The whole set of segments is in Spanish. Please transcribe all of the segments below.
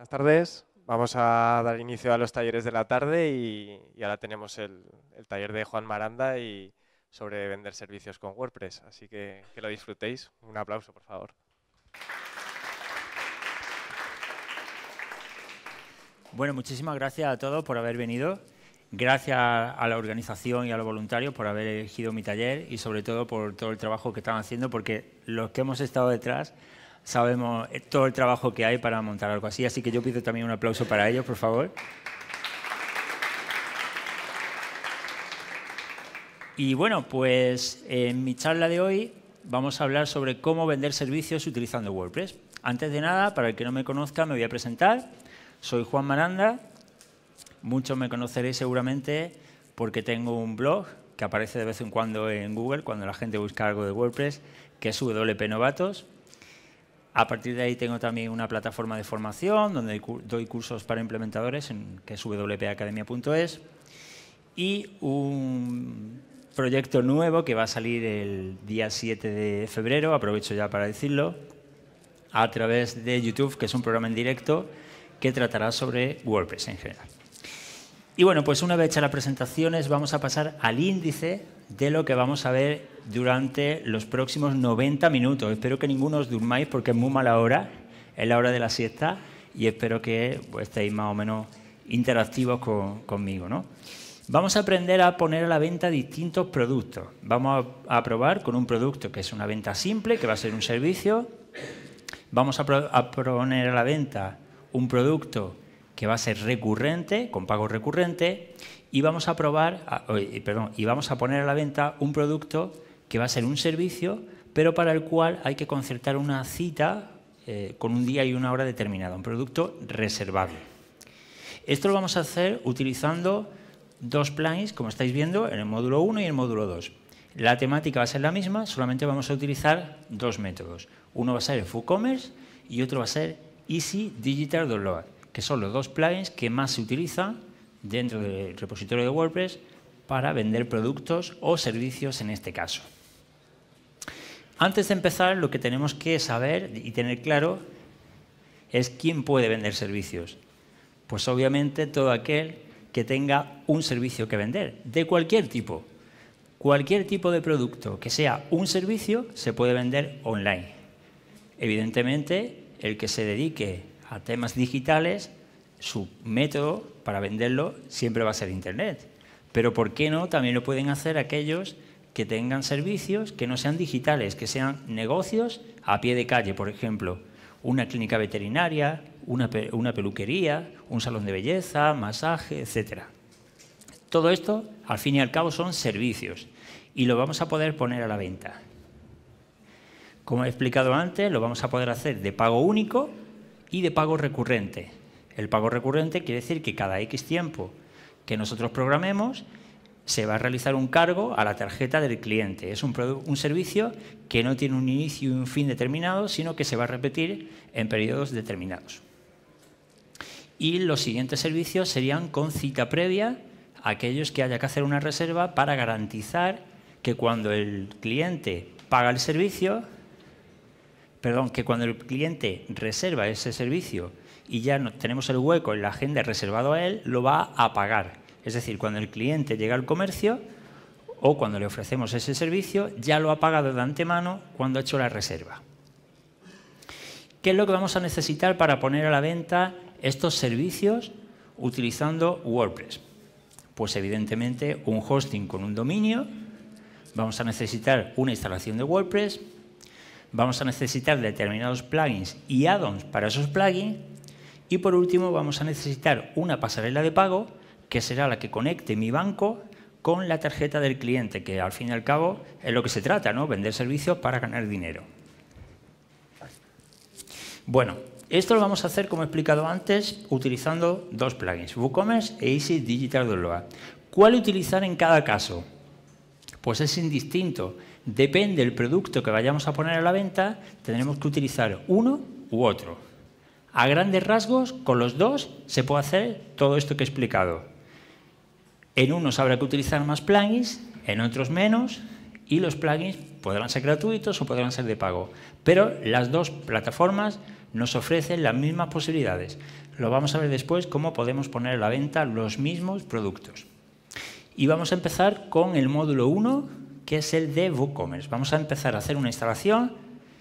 Buenas tardes. Vamos a dar inicio a los talleres de la tarde y, ahora tenemos el, taller de Juan Maranda y sobre vender servicios con WordPress. Así que que lo disfrutéis. Un aplauso, por favor. Bueno, muchísimas gracias a todos por haber venido. Gracias a la organización y a los voluntarios por haber elegido mi taller y sobre todo por todo el trabajo que están haciendo porque los que hemos estado detrás sabemos eh, todo el trabajo que hay para montar algo así. Así que yo pido también un aplauso para ellos, por favor. Y bueno, pues en mi charla de hoy vamos a hablar sobre cómo vender servicios utilizando WordPress. Antes de nada, para el que no me conozca, me voy a presentar. Soy Juan Maranda. Muchos me conoceréis seguramente porque tengo un blog que aparece de vez en cuando en Google cuando la gente busca algo de WordPress, que es WP Novatos. A partir de ahí tengo también una plataforma de formación donde doy cursos para implementadores, en, que es wpacademia.es, y un proyecto nuevo que va a salir el día 7 de febrero, aprovecho ya para decirlo, a través de YouTube, que es un programa en directo que tratará sobre WordPress en general. Y bueno, pues una vez hechas las presentaciones vamos a pasar al índice de lo que vamos a ver durante los próximos 90 minutos. Espero que ninguno os durmáis porque es muy mala hora, es la hora de la siesta y espero que pues, estéis más o menos interactivos conmigo. Vamos a aprender a poner a la venta distintos productos. Vamos a, probar con un producto que es una venta simple, que va a ser un servicio. Vamos a, a poner a la venta un producto que va a ser recurrente, con pago recurrente, y vamos a probar, perdón, y vamos a poner a la venta un producto que va a ser un servicio, pero para el cual hay que concertar una cita eh, con un día y una hora determinada, un producto reservable. Esto lo vamos a hacer utilizando dos planes, como estáis viendo, en el módulo 1 y el módulo 2. La temática va a ser la misma, solamente vamos a utilizar dos métodos. Uno va a ser el FooCommerce y otro va a ser Easy Digital Download que son los dos plugins que más se utilizan dentro del repositorio de WordPress para vender productos o servicios en este caso. Antes de empezar, lo que tenemos que saber y tener claro es quién puede vender servicios. Pues obviamente todo aquel que tenga un servicio que vender, de cualquier tipo. Cualquier tipo de producto que sea un servicio se puede vender online. Evidentemente, el que se dedique a temas digitales, su método para venderlo siempre va a ser Internet. Pero ¿por qué no? También lo pueden hacer aquellos que tengan servicios que no sean digitales, que sean negocios a pie de calle, por ejemplo, una clínica veterinaria, una, peluquería, un salón de belleza, masaje, etc. Todo esto, al fin y al cabo, son servicios y lo vamos a poder poner a la venta. Como he explicado antes, lo vamos a poder hacer de pago único y de pago recurrente. El pago recurrente quiere decir que cada X tiempo que nosotros programemos se va a realizar un cargo a la tarjeta del cliente. Es un, un servicio que no tiene un inicio y un fin determinado, sino que se va a repetir en periodos determinados. Y los siguientes servicios serían con cita previa, aquellos que haya que hacer una reserva para garantizar que cuando el cliente paga el servicio, perdón, que cuando el cliente reserva ese servicio y ya tenemos el hueco en la agenda reservado a él, lo va a pagar. Es decir, cuando el cliente llega al comercio o cuando le ofrecemos ese servicio, ya lo ha pagado de antemano cuando ha hecho la reserva. ¿Qué es lo que vamos a necesitar para poner a la venta estos servicios utilizando WordPress? Pues evidentemente un hosting con un dominio, vamos a necesitar una instalación de WordPress, vamos a necesitar determinados plugins y add-ons para esos plugins. Y por último, vamos a necesitar una pasarela de pago, que será la que conecte mi banco con la tarjeta del cliente, que al fin y al cabo es lo que se trata, ¿no? Vender servicios para ganar dinero. Bueno, esto lo vamos a hacer, como he explicado antes, utilizando dos plugins, WooCommerce e Easy Digital ¿Cuál utilizar en cada caso? Pues es indistinto depende del producto que vayamos a poner a la venta, tendremos que utilizar uno u otro. A grandes rasgos, con los dos se puede hacer todo esto que he explicado. En unos habrá que utilizar más plugins, en otros menos, y los plugins podrán ser gratuitos o podrán ser de pago. Pero las dos plataformas nos ofrecen las mismas posibilidades. Lo vamos a ver después cómo podemos poner a la venta los mismos productos. Y vamos a empezar con el módulo 1 que es el de WooCommerce. Vamos a empezar a hacer una instalación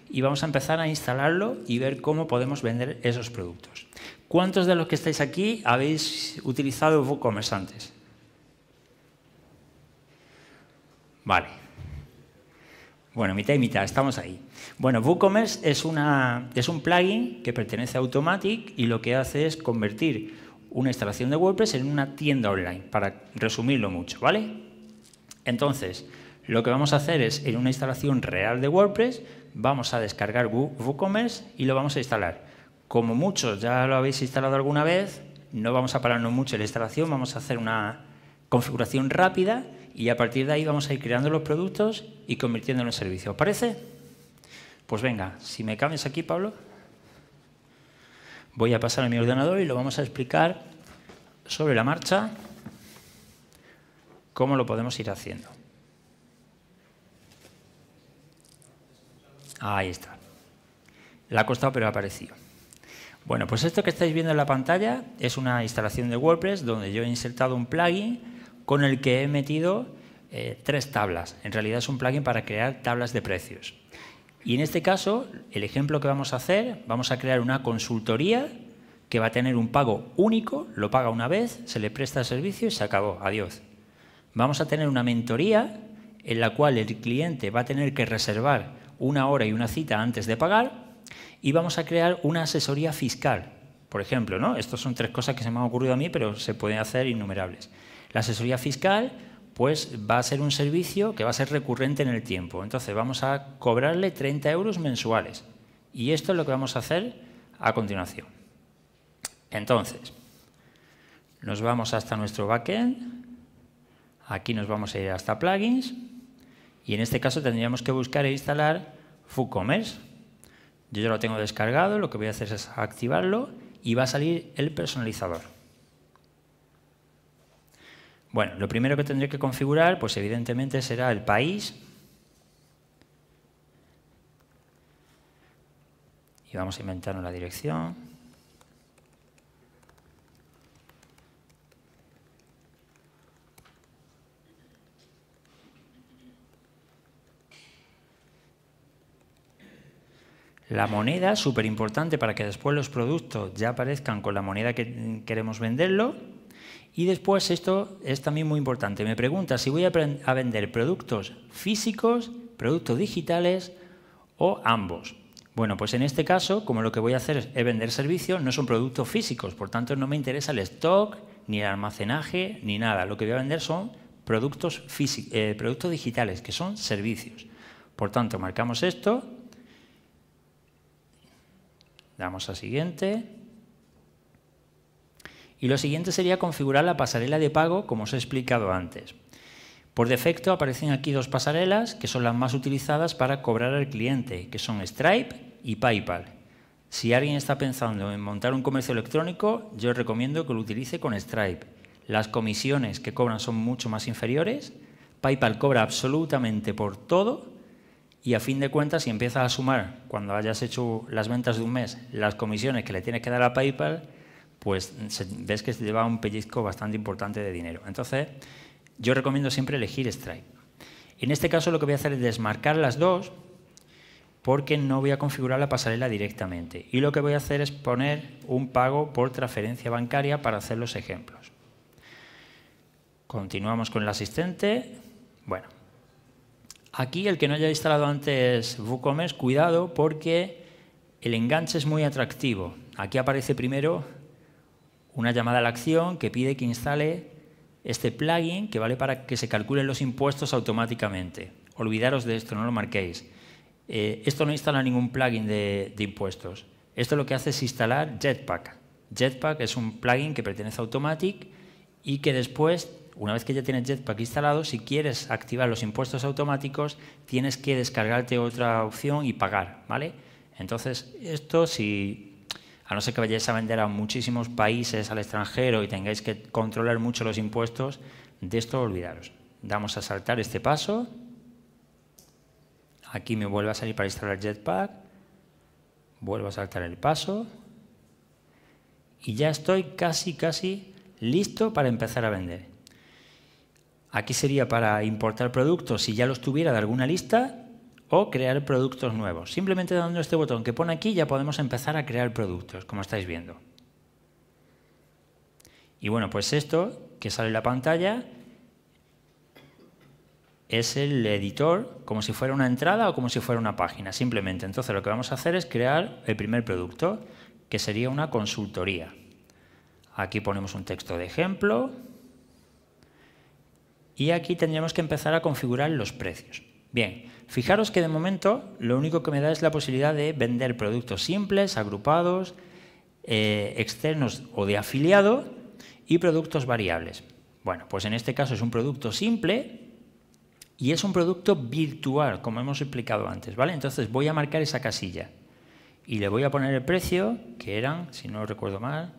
y vamos a empezar a instalarlo y ver cómo podemos vender esos productos. ¿Cuántos de los que estáis aquí habéis utilizado WooCommerce antes? Vale. Bueno, mitad y mitad, estamos ahí. Bueno, WooCommerce es, una, es un plugin que pertenece a Automatic y lo que hace es convertir una instalación de WordPress en una tienda online, para resumirlo mucho, ¿vale? Entonces, lo que vamos a hacer es, en una instalación real de WordPress, vamos a descargar WooCommerce y lo vamos a instalar. Como muchos ya lo habéis instalado alguna vez, no vamos a pararnos mucho en la instalación, vamos a hacer una configuración rápida y a partir de ahí vamos a ir creando los productos y convirtiéndolos en servicios. parece? Pues venga, si me cambias aquí, Pablo, voy a pasar a mi ordenador y lo vamos a explicar sobre la marcha cómo lo podemos ir haciendo. Ahí está. La ha costado, pero ha aparecido. Bueno, pues esto que estáis viendo en la pantalla es una instalación de WordPress donde yo he insertado un plugin con el que he metido eh, tres tablas. En realidad es un plugin para crear tablas de precios. Y en este caso, el ejemplo que vamos a hacer, vamos a crear una consultoría que va a tener un pago único, lo paga una vez, se le presta el servicio y se acabó, adiós. Vamos a tener una mentoría en la cual el cliente va a tener que reservar una hora y una cita antes de pagar y vamos a crear una asesoría fiscal, por ejemplo. ¿no? Estas son tres cosas que se me han ocurrido a mí, pero se pueden hacer innumerables. La asesoría fiscal pues va a ser un servicio que va a ser recurrente en el tiempo. Entonces vamos a cobrarle 30 euros mensuales. Y esto es lo que vamos a hacer a continuación. Entonces, nos vamos hasta nuestro backend. Aquí nos vamos a ir hasta plugins. Y en este caso tendríamos que buscar e instalar FooCommerce. Yo ya lo tengo descargado, lo que voy a hacer es activarlo y va a salir el personalizador. Bueno, lo primero que tendré que configurar, pues evidentemente será el país. Y vamos a inventarnos la dirección. La moneda, súper importante para que después los productos ya aparezcan con la moneda que queremos venderlo. Y después, esto es también muy importante, me pregunta si voy a, vender productos físicos, productos digitales o ambos. Bueno, pues en este caso, como lo que voy a hacer es vender servicios, no son productos físicos, por tanto no me interesa el stock, ni el almacenaje, ni nada. Lo que voy a vender son productos, eh, productos digitales, que son servicios. Por tanto, marcamos esto damos a siguiente. Y lo siguiente sería configurar la pasarela de pago como os he explicado antes. Por defecto aparecen aquí dos pasarelas que son las más utilizadas para cobrar al cliente, que son Stripe y PayPal. Si alguien está pensando en montar un comercio electrónico, yo recomiendo que lo utilice con Stripe. Las comisiones que cobran son mucho más inferiores. PayPal cobra absolutamente por todo y a fin de cuentas, si empiezas a sumar, cuando hayas hecho las ventas de un mes, las comisiones que le tienes que dar a PayPal, pues ves que se lleva un pellizco bastante importante de dinero. Entonces, yo recomiendo siempre elegir Stripe. En este caso lo que voy a hacer es desmarcar las dos porque no voy a configurar la pasarela directamente. Y lo que voy a hacer es poner un pago por transferencia bancaria para hacer los ejemplos. Continuamos con el asistente. Bueno, Aquí el que no haya instalado antes WooCommerce, cuidado porque el enganche es muy atractivo. Aquí aparece primero una llamada a la acción que pide que instale este plugin que vale para que se calculen los impuestos automáticamente. Olvidaros de esto, no lo marquéis. Eh, esto no instala ningún plugin de, de impuestos. Esto lo que hace es instalar Jetpack. Jetpack es un plugin que pertenece a Automatic y que después una vez que ya tienes Jetpack instalado, si quieres activar los impuestos automáticos, tienes que descargarte otra opción y pagar, ¿vale? Entonces, esto si, a no ser que vayáis a vender a muchísimos países al extranjero y tengáis que controlar mucho los impuestos, de esto olvidaros. Damos a saltar este paso. Aquí me vuelve a salir para instalar Jetpack. Vuelvo a saltar el paso. Y ya estoy casi, casi listo para empezar a vender. Aquí sería para importar productos si ya los tuviera de alguna lista o crear productos nuevos. Simplemente dando este botón que pone aquí ya podemos empezar a crear productos, como estáis viendo. Y bueno, pues esto que sale en la pantalla es el editor como si fuera una entrada o como si fuera una página, simplemente. Entonces lo que vamos a hacer es crear el primer producto, que sería una consultoría. Aquí ponemos un texto de ejemplo, y aquí tendríamos que empezar a configurar los precios. Bien, fijaros que de momento lo único que me da es la posibilidad de vender productos simples, agrupados, eh, externos o de afiliado y productos variables. Bueno, pues en este caso es un producto simple y es un producto virtual, como hemos explicado antes, ¿vale? Entonces voy a marcar esa casilla y le voy a poner el precio, que eran, si no recuerdo mal,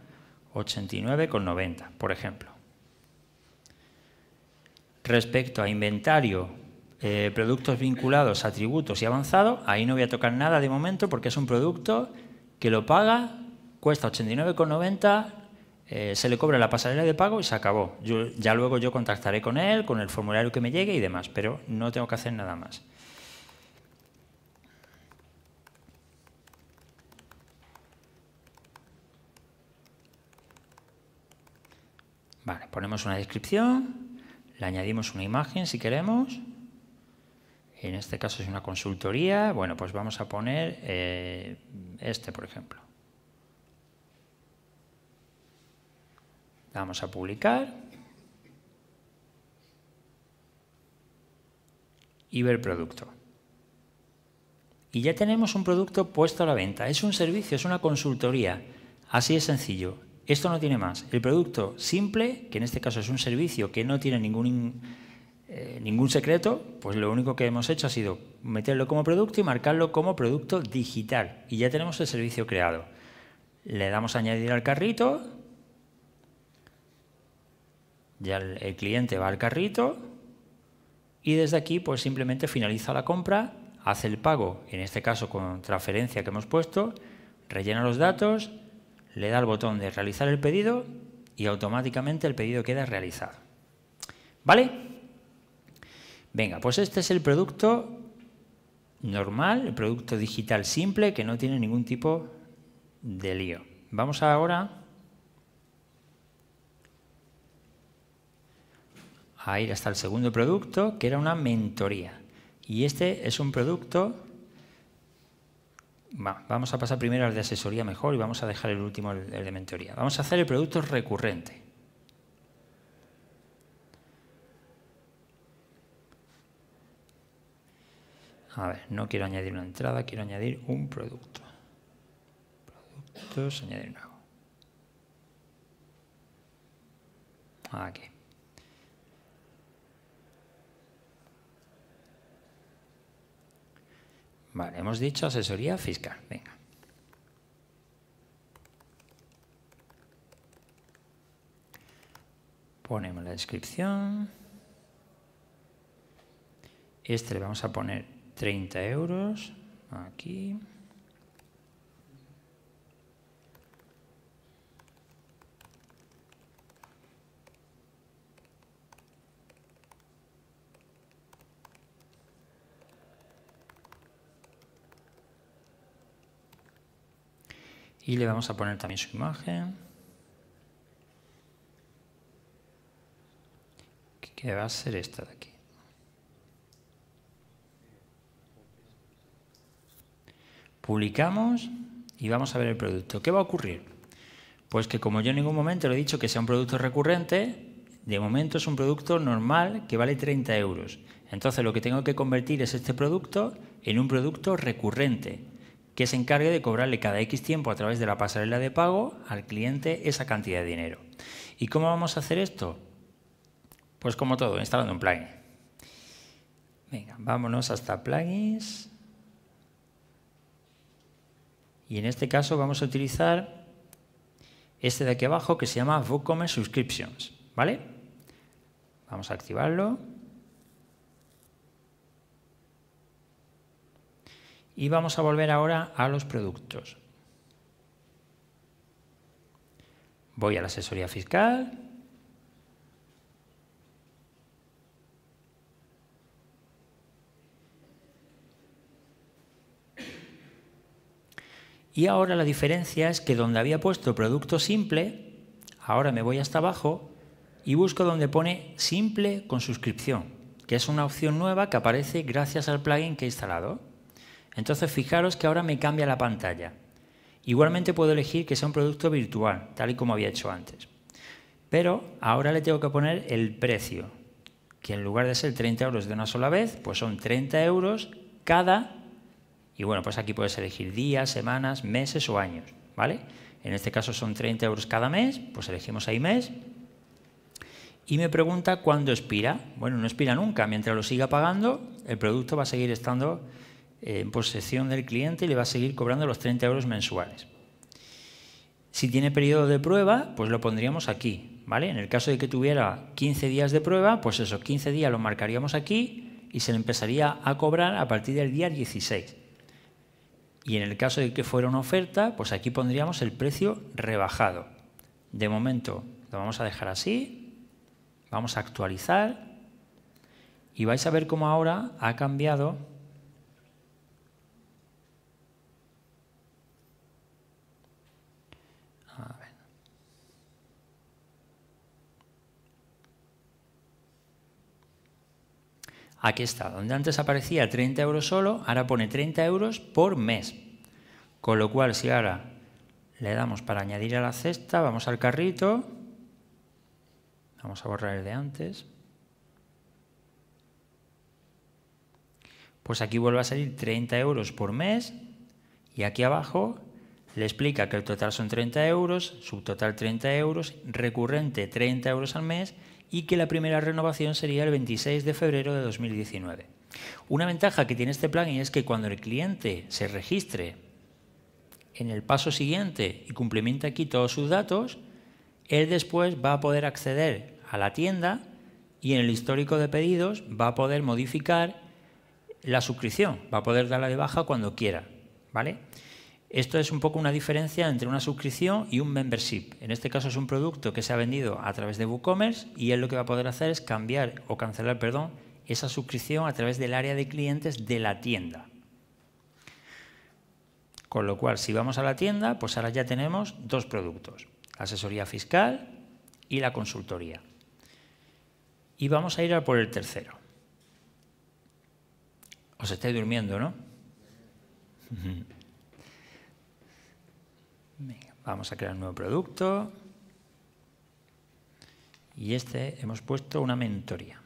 89,90, por ejemplo. Respecto a inventario, eh, productos vinculados, atributos y avanzado, ahí no voy a tocar nada de momento porque es un producto que lo paga, cuesta 89,90, eh, se le cobra la pasarela de pago y se acabó. Yo, ya luego yo contactaré con él, con el formulario que me llegue y demás, pero no tengo que hacer nada más. Vale, ponemos una descripción. Le añadimos una imagen si queremos. En este caso es una consultoría. Bueno, pues vamos a poner eh, este, por ejemplo. Vamos a publicar. Y ver producto. Y ya tenemos un producto puesto a la venta. Es un servicio, es una consultoría. Así es sencillo. Esto no tiene más. El producto simple, que en este caso es un servicio que no tiene ningún, eh, ningún secreto, pues lo único que hemos hecho ha sido meterlo como producto y marcarlo como producto digital. Y ya tenemos el servicio creado. Le damos a añadir al carrito. Ya el cliente va al carrito. Y desde aquí, pues simplemente finaliza la compra, hace el pago, en este caso con transferencia que hemos puesto, rellena los datos le da el botón de realizar el pedido y automáticamente el pedido queda realizado. ¿Vale? Venga, pues este es el producto normal, el producto digital simple que no tiene ningún tipo de lío. Vamos ahora a ir hasta el segundo producto, que era una mentoría. Y este es un producto vamos a pasar primero al de asesoría mejor y vamos a dejar el último, el de mentoría. Vamos a hacer el producto recurrente. A ver, no quiero añadir una entrada, quiero añadir un producto. Productos, añadir nuevo. Aquí. Vale, hemos dicho asesoría fiscal. Venga. Ponemos la descripción. Este le vamos a poner 30 euros. Aquí. Y le vamos a poner también su imagen. Que va a ser esta de aquí. Publicamos y vamos a ver el producto. ¿Qué va a ocurrir? Pues que como yo en ningún momento le he dicho que sea un producto recurrente, de momento es un producto normal que vale 30 euros. Entonces lo que tengo que convertir es este producto en un producto recurrente que se encargue de cobrarle cada X tiempo a través de la pasarela de pago al cliente esa cantidad de dinero. ¿Y cómo vamos a hacer esto? Pues como todo, instalando un plugin. Venga, vámonos hasta plugins. Y en este caso vamos a utilizar este de aquí abajo que se llama WooCommerce Subscriptions. ¿Vale? Vamos a activarlo. Y vamos a volver ahora a los productos. Voy a la asesoría fiscal. Y ahora la diferencia es que donde había puesto producto simple, ahora me voy hasta abajo y busco donde pone simple con suscripción, que es una opción nueva que aparece gracias al plugin que he instalado. Entonces fijaros que ahora me cambia la pantalla. Igualmente puedo elegir que sea un producto virtual, tal y como había hecho antes. Pero ahora le tengo que poner el precio, que en lugar de ser 30 euros de una sola vez, pues son 30 euros cada... Y bueno, pues aquí puedes elegir días, semanas, meses o años, ¿vale? En este caso son 30 euros cada mes, pues elegimos ahí mes. Y me pregunta cuándo expira. Bueno, no expira nunca. Mientras lo siga pagando, el producto va a seguir estando eh, en posesión del cliente y le va a seguir cobrando los 30 euros mensuales. Si tiene periodo de prueba, pues lo pondríamos aquí, ¿vale? En el caso de que tuviera 15 días de prueba, pues esos 15 días lo marcaríamos aquí y se le empezaría a cobrar a partir del día 16. Y en el caso de que fuera una oferta, pues aquí pondríamos el precio rebajado. De momento lo vamos a dejar así, vamos a actualizar y vais a ver cómo ahora ha cambiado Aquí está, donde antes aparecía 30 euros solo, ahora pone 30 euros por mes. Con lo cual, si ahora le damos para añadir a la cesta, vamos al carrito, vamos a borrar el de antes, pues aquí vuelve a salir 30 euros por mes y aquí abajo le explica que el total son 30 euros, subtotal 30 euros, recurrente 30 euros al mes y que la primera renovación sería el 26 de febrero de 2019. Una ventaja que tiene este plugin es que cuando el cliente se registre en el paso siguiente y cumplimenta aquí todos sus datos, él después va a poder acceder a la tienda y en el histórico de pedidos va a poder modificar la suscripción, va a poder darla de baja cuando quiera, ¿vale? Esto es un poco una diferencia entre una suscripción y un membership. En este caso es un producto que se ha vendido a través de WooCommerce y él lo que va a poder hacer es cambiar o cancelar, perdón, esa suscripción a través del área de clientes de la tienda. Con lo cual, si vamos a la tienda, pues ahora ya tenemos dos productos, asesoría fiscal y la consultoría. Y vamos a ir a por el tercero. Os estáis durmiendo, ¿no? vamos a crear un nuevo producto. Y este hemos puesto una mentoría.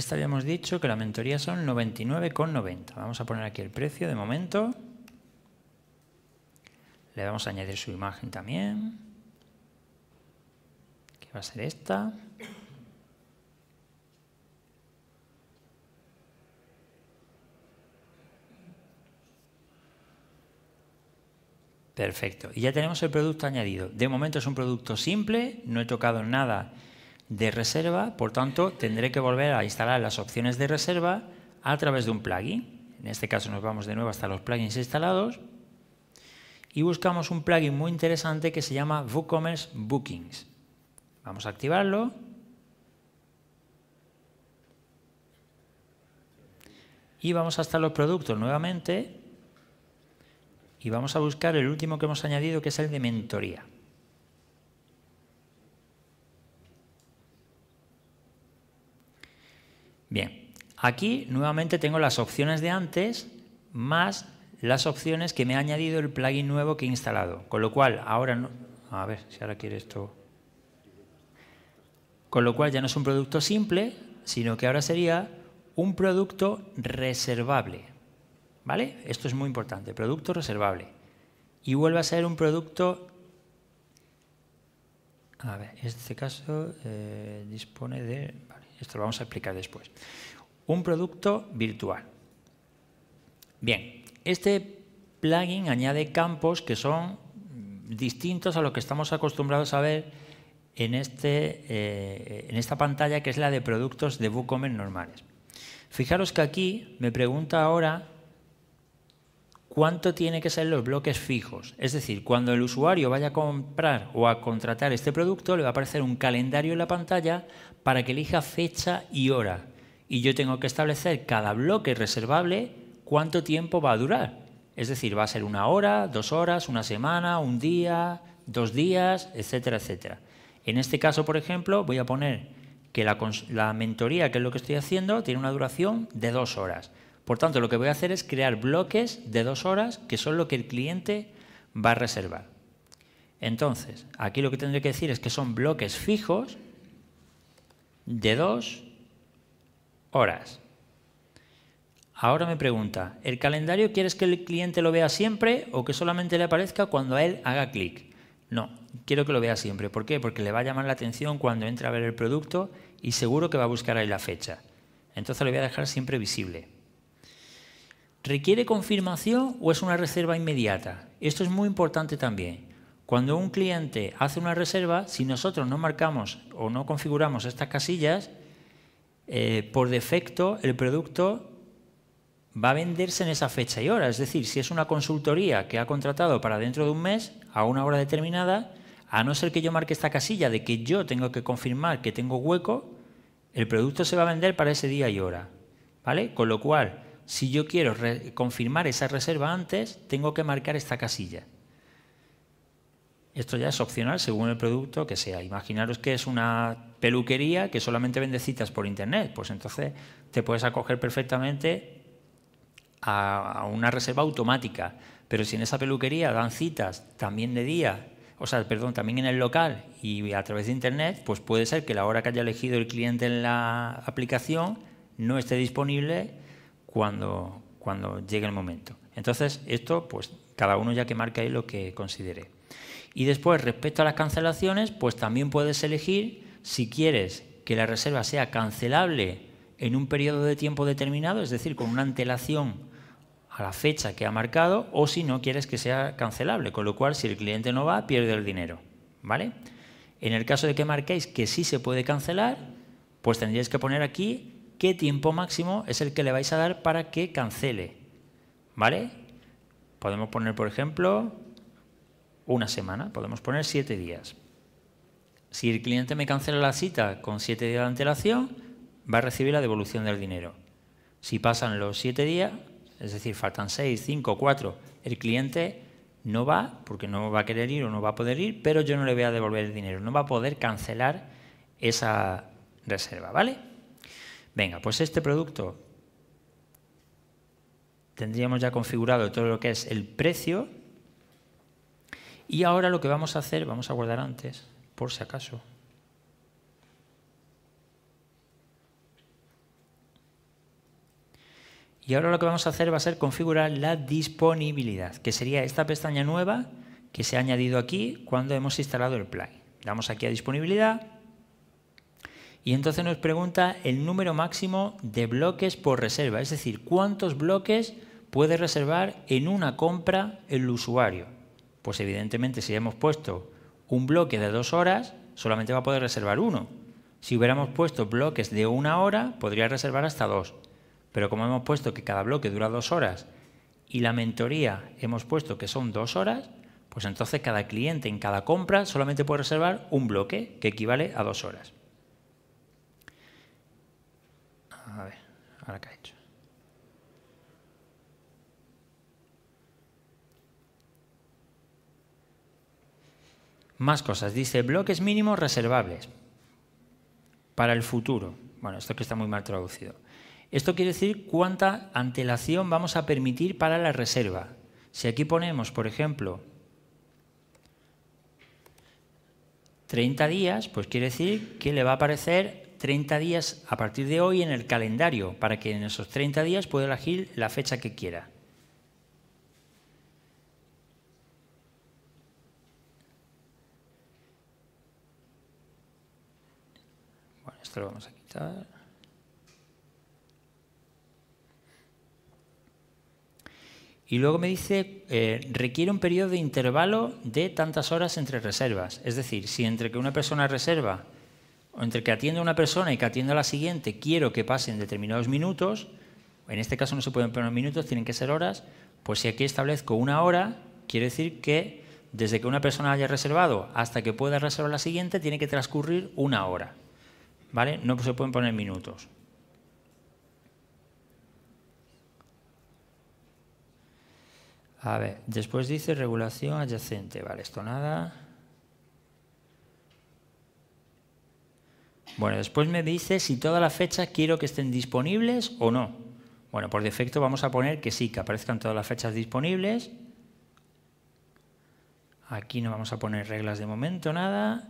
Esta habíamos dicho que la mentoría son 99,90. Vamos a poner aquí el precio de momento. Le vamos a añadir su imagen también. Que va a ser esta. Perfecto. Y ya tenemos el producto añadido. De momento es un producto simple, no he tocado nada de reserva, por tanto, tendré que volver a instalar las opciones de reserva a través de un plugin. En este caso nos vamos de nuevo hasta los plugins instalados y buscamos un plugin muy interesante que se llama WooCommerce Bookings. Vamos a activarlo. Y vamos hasta los productos nuevamente y vamos a buscar el último que hemos añadido que es el de mentoría. Aquí nuevamente tengo las opciones de antes más las opciones que me ha añadido el plugin nuevo que he instalado. Con lo cual, ahora no... A ver, si ahora quiere esto... Con lo cual ya no es un producto simple, sino que ahora sería un producto reservable. ¿Vale? Esto es muy importante, producto reservable. Y vuelve a ser un producto... A ver, en este caso eh, dispone de... esto lo vamos a explicar después un producto virtual. Bien, este plugin añade campos que son distintos a los que estamos acostumbrados a ver en, este, eh, en esta pantalla que es la de productos de WooCommerce normales. Fijaros que aquí me pregunta ahora cuánto tiene que ser los bloques fijos. Es decir, cuando el usuario vaya a comprar o a contratar este producto, le va a aparecer un calendario en la pantalla para que elija fecha y hora y yo tengo que establecer cada bloque reservable cuánto tiempo va a durar. Es decir, va a ser una hora, dos horas, una semana, un día, dos días, etcétera, etcétera. En este caso, por ejemplo, voy a poner que la, la mentoría, que es lo que estoy haciendo, tiene una duración de dos horas. Por tanto, lo que voy a hacer es crear bloques de dos horas que son lo que el cliente va a reservar. Entonces, aquí lo que tendré que decir es que son bloques fijos de dos horas. Ahora me pregunta, ¿el calendario quieres que el cliente lo vea siempre o que solamente le aparezca cuando a él haga clic? No, quiero que lo vea siempre. ¿Por qué? Porque le va a llamar la atención cuando entre a ver el producto y seguro que va a buscar ahí la fecha. Entonces le voy a dejar siempre visible. ¿Requiere confirmación o es una reserva inmediata? Esto es muy importante también. Cuando un cliente hace una reserva, si nosotros no marcamos o no configuramos estas casillas, eh, por defecto el producto va a venderse en esa fecha y hora. Es decir, si es una consultoría que ha contratado para dentro de un mes, a una hora determinada, a no ser que yo marque esta casilla de que yo tengo que confirmar que tengo hueco, el producto se va a vender para ese día y hora. ¿Vale? Con lo cual, si yo quiero confirmar esa reserva antes, tengo que marcar esta casilla. Esto ya es opcional según el producto que sea. Imaginaros que es una peluquería que solamente vende citas por internet. Pues entonces te puedes acoger perfectamente a, una reserva automática. Pero si en esa peluquería dan citas también de día, o sea, perdón, también en el local y a través de internet, pues puede ser que la hora que haya elegido el cliente en la aplicación no esté disponible cuando, cuando llegue el momento. Entonces, esto, pues cada uno ya que marca ahí lo que considere. Y después, respecto a las cancelaciones, pues también puedes elegir si quieres que la reserva sea cancelable en un periodo de tiempo determinado, es decir, con una antelación a la fecha que ha marcado, o si no quieres que sea cancelable, con lo cual si el cliente no va, pierde el dinero. ¿Vale? En el caso de que marquéis que sí se puede cancelar, pues tendríais que poner aquí qué tiempo máximo es el que le vais a dar para que cancele. ¿Vale? Podemos poner, por ejemplo, una semana, podemos poner siete días. Si el cliente me cancela la cita con 7 días de antelación, va a recibir la devolución del dinero. Si pasan los 7 días, es decir, faltan 6, 5, 4, el cliente no va porque no va a querer ir o no va a poder ir, pero yo no le voy a devolver el dinero, no va a poder cancelar esa reserva, ¿vale? Venga, pues este producto tendríamos ya configurado todo lo que es el precio y ahora lo que vamos a hacer, vamos a guardar antes, por si acaso. Y ahora lo que vamos a hacer va a ser configurar la disponibilidad, que sería esta pestaña nueva que se ha añadido aquí cuando hemos instalado el play. Damos aquí a disponibilidad y entonces nos pregunta el número máximo de bloques por reserva, es decir, cuántos bloques puede reservar en una compra el usuario. Pues evidentemente si hemos puesto un bloque de dos horas solamente va a poder reservar uno. Si hubiéramos puesto bloques de una hora, podría reservar hasta dos. Pero como hemos puesto que cada bloque dura dos horas y la mentoría hemos puesto que son dos horas, pues entonces cada cliente en cada compra solamente puede reservar un bloque que equivale a dos horas. A ver, ahora Más cosas. Dice, bloques mínimos reservables para el futuro. Bueno, esto que está muy mal traducido. Esto quiere decir cuánta antelación vamos a permitir para la reserva. Si aquí ponemos, por ejemplo, 30 días, pues quiere decir que le va a aparecer 30 días a partir de hoy en el calendario, para que en esos 30 días pueda elegir la fecha que quiera. vamos a quitar. Y luego me dice, eh, requiere un periodo de intervalo de tantas horas entre reservas. Es decir, si entre que una persona reserva, o entre que atiende a una persona y que atienda a la siguiente, quiero que pasen determinados minutos, en este caso no se pueden poner minutos, tienen que ser horas, pues si aquí establezco una hora, quiere decir que desde que una persona haya reservado hasta que pueda reservar la siguiente, tiene que transcurrir una hora. ¿vale? No se pueden poner minutos. A ver, después dice regulación adyacente. Vale, esto nada. Bueno, después me dice si todas las fechas quiero que estén disponibles o no. Bueno, por defecto vamos a poner que sí, que aparezcan todas las fechas disponibles. Aquí no vamos a poner reglas de momento, nada.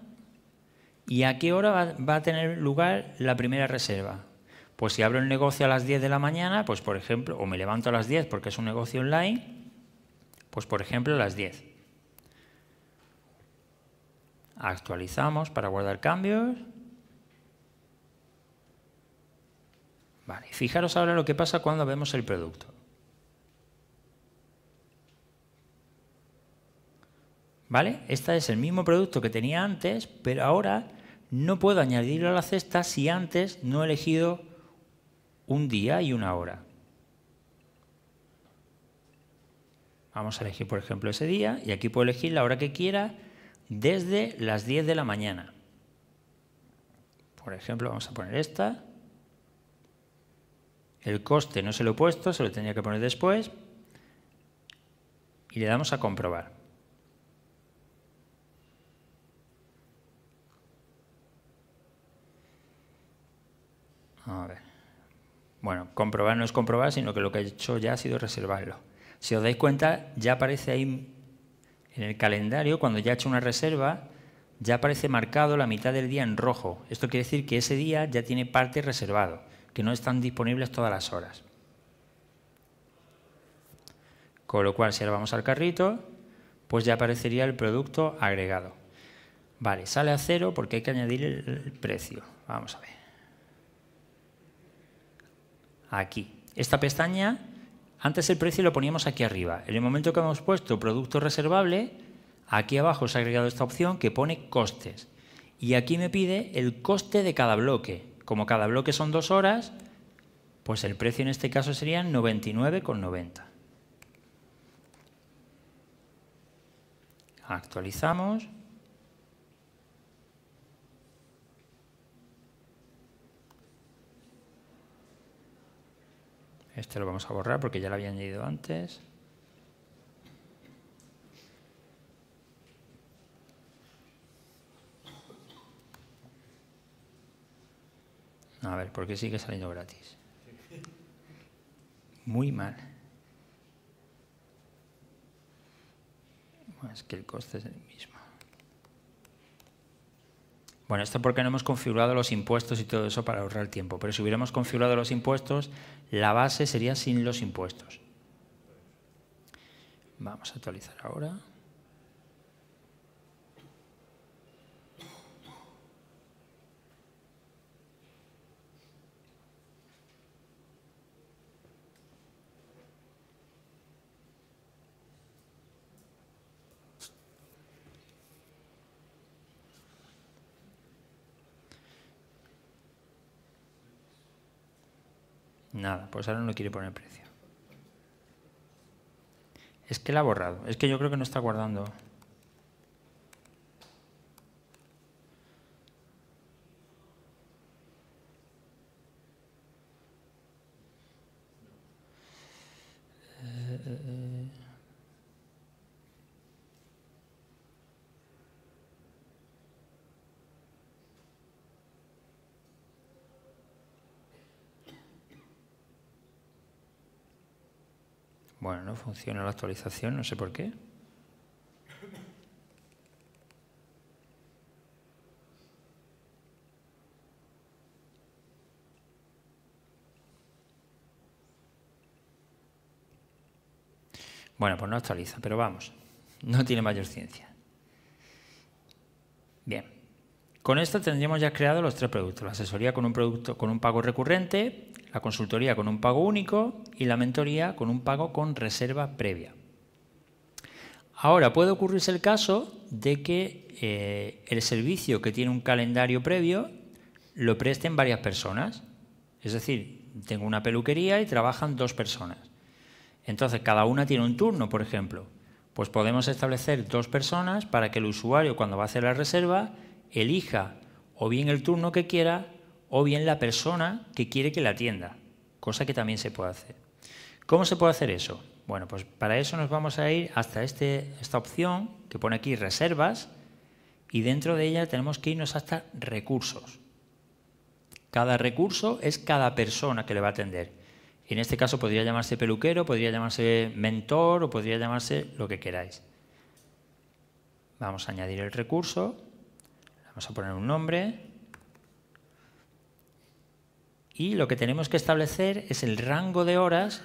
¿Y a qué hora va, a tener lugar la primera reserva? Pues si abro el negocio a las 10 de la mañana, pues por ejemplo, o me levanto a las 10 porque es un negocio online, pues por ejemplo a las 10. Actualizamos para guardar cambios. Vale, fijaros ahora lo que pasa cuando vemos el producto. ¿Vale? Este es el mismo producto que tenía antes, pero ahora no puedo añadirlo a la cesta si antes no he elegido un día y una hora. Vamos a elegir, por ejemplo, ese día y aquí puedo elegir la hora que quiera desde las 10 de la mañana. Por ejemplo, vamos a poner esta. El coste no se lo he puesto, se lo tenía que poner después. Y le damos a comprobar. ver. Bueno, comprobar no es comprobar, sino que lo que he hecho ya ha sido reservarlo. Si os dais cuenta, ya aparece ahí en el calendario, cuando ya he hecho una reserva, ya aparece marcado la mitad del día en rojo. Esto quiere decir que ese día ya tiene parte reservado, que no están disponibles todas las horas. Con lo cual, si ahora vamos al carrito, pues ya aparecería el producto agregado. Vale, sale a cero porque hay que añadir el precio. Vamos a ver aquí. Esta pestaña, antes el precio lo poníamos aquí arriba. En el momento que hemos puesto producto reservable, aquí abajo se ha agregado esta opción que pone costes. Y aquí me pide el coste de cada bloque. Como cada bloque son dos horas, pues el precio en este caso sería 99,90. Actualizamos. Este lo vamos a borrar porque ya lo había añadido antes. A ver, ¿por qué sigue saliendo gratis? Muy mal. es que el coste es el mismo. Bueno, esto porque no hemos configurado los impuestos y todo eso para ahorrar tiempo, pero si hubiéramos configurado los impuestos, la base sería sin los impuestos. Vamos a actualizar ahora. pues ahora no quiere poner precio. Es que la ha borrado, es que yo creo que no está guardando Bueno, no funciona la actualización, no sé por qué. Bueno, pues no actualiza, pero vamos, no tiene mayor ciencia. Bien. Con esto tendríamos ya creado los tres productos, la asesoría con un, producto, con un pago recurrente, la consultoría con un pago único y la mentoría con un pago con reserva previa. Ahora puede ocurrirse el caso de que eh, el servicio que tiene un calendario previo lo presten varias personas. Es decir, tengo una peluquería y trabajan dos personas. Entonces, cada una tiene un turno, por ejemplo. Pues podemos establecer dos personas para que el usuario, cuando va a hacer la reserva, elija o bien el turno que quiera o bien la persona que quiere que la atienda, cosa que también se puede hacer. ¿Cómo se puede hacer eso? Bueno, pues para eso nos vamos a ir hasta este, esta opción que pone aquí reservas y dentro de ella tenemos que irnos hasta recursos. Cada recurso es cada persona que le va a atender. En este caso podría llamarse peluquero, podría llamarse mentor o podría llamarse lo que queráis. Vamos a añadir el recurso Vamos a poner un nombre. Y lo que tenemos que establecer es el rango de horas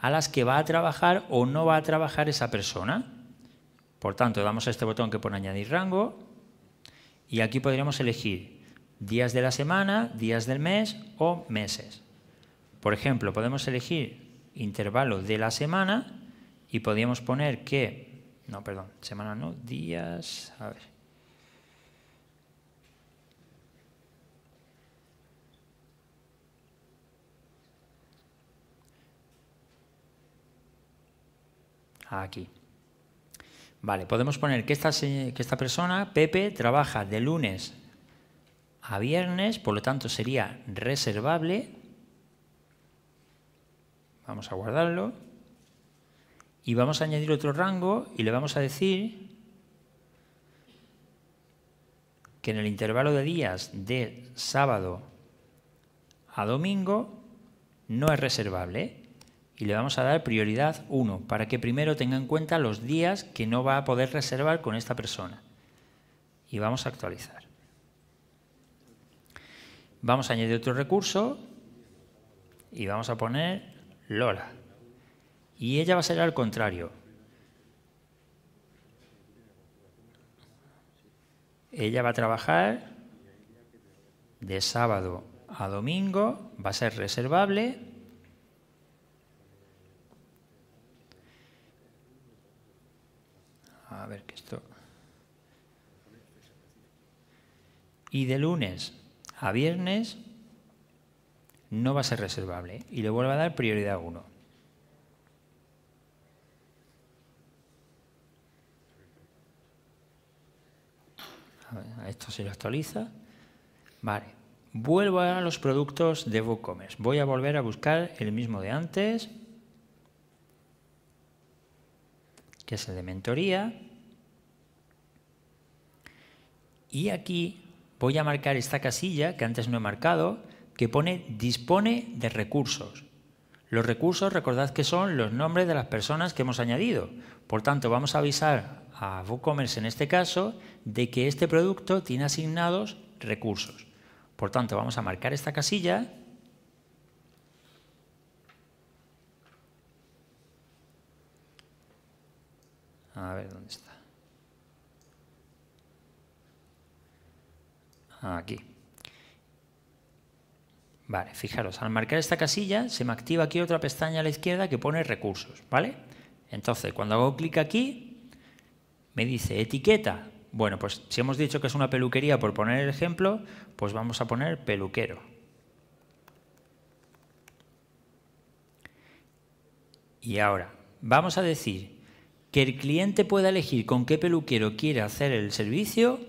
a las que va a trabajar o no va a trabajar esa persona. Por tanto, damos a este botón que pone añadir rango y aquí podríamos elegir días de la semana, días del mes o meses. Por ejemplo, podemos elegir intervalo de la semana y podríamos poner que, no, perdón, semana no, días, a ver, aquí. Vale, podemos poner que esta, que esta persona, Pepe, trabaja de lunes a viernes, por lo tanto sería reservable. Vamos a guardarlo. Y vamos a añadir otro rango y le vamos a decir que en el intervalo de días de sábado a domingo no es reservable y le vamos a dar prioridad 1 para que primero tenga en cuenta los días que no va a poder reservar con esta persona. Y vamos a actualizar. Vamos a añadir otro recurso y vamos a poner Lola. Y ella va a ser al contrario. Ella va a trabajar de sábado a domingo, va a ser reservable Y de lunes a viernes no va a ser reservable y le vuelvo a dar prioridad 1. A, esto se lo actualiza. Vale. Vuelvo a los productos de WooCommerce. Voy a volver a buscar el mismo de antes, que es el de mentoría. Y aquí voy a marcar esta casilla que antes no he marcado, que pone dispone de recursos. Los recursos, recordad que son los nombres de las personas que hemos añadido. Por tanto, vamos a avisar a WooCommerce en este caso de que este producto tiene asignados recursos. Por tanto, vamos a marcar esta casilla A ver dónde está. aquí. Vale, fijaros, al marcar esta casilla se me activa aquí otra pestaña a la izquierda que pone recursos, ¿vale? Entonces, cuando hago clic aquí, me dice etiqueta. Bueno, pues si hemos dicho que es una peluquería, por poner el ejemplo, pues vamos a poner peluquero. Y ahora, vamos a decir que el cliente pueda elegir con qué peluquero quiere hacer el servicio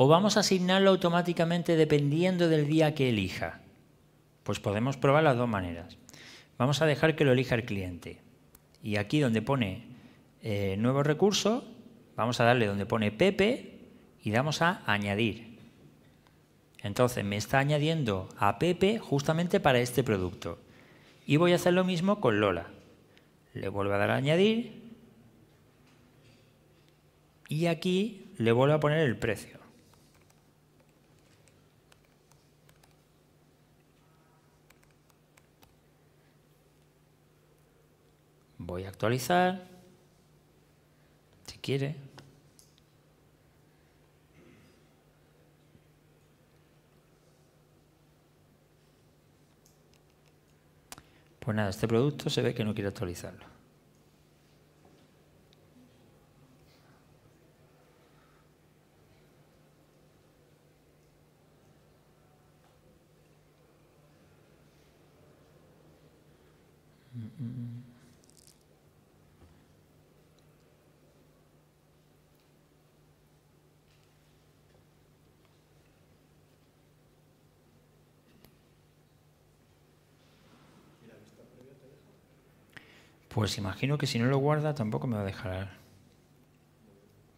¿O vamos a asignarlo automáticamente dependiendo del día que elija? Pues podemos probar las dos maneras. Vamos a dejar que lo elija el cliente. Y aquí donde pone eh, nuevo recurso, vamos a darle donde pone Pepe y damos a añadir. Entonces me está añadiendo a Pepe justamente para este producto. Y voy a hacer lo mismo con Lola. Le vuelvo a dar a añadir y aquí le vuelvo a poner el precio. Voy a actualizar. Si quiere. Pues nada, este producto se ve que no quiere actualizarlo. pues imagino que si no lo guarda tampoco me va a dejar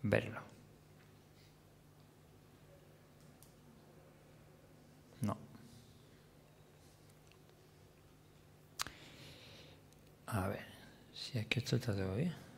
verlo. No. A ver, si es que esto está todo bien.